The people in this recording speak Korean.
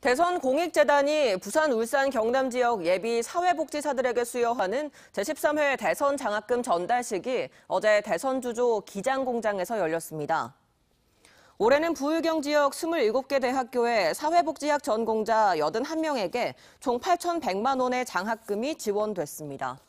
대선 공익재단이 부산, 울산, 경남 지역 예비 사회복지사들에게 수여하는 제13회 대선 장학금 전달식이 어제 대선 주조 기장공장에서 열렸습니다. 올해는 부울경 지역 27개 대학교의 사회복지학 전공자 81명에게 총 8,100만 원의 장학금이 지원됐습니다.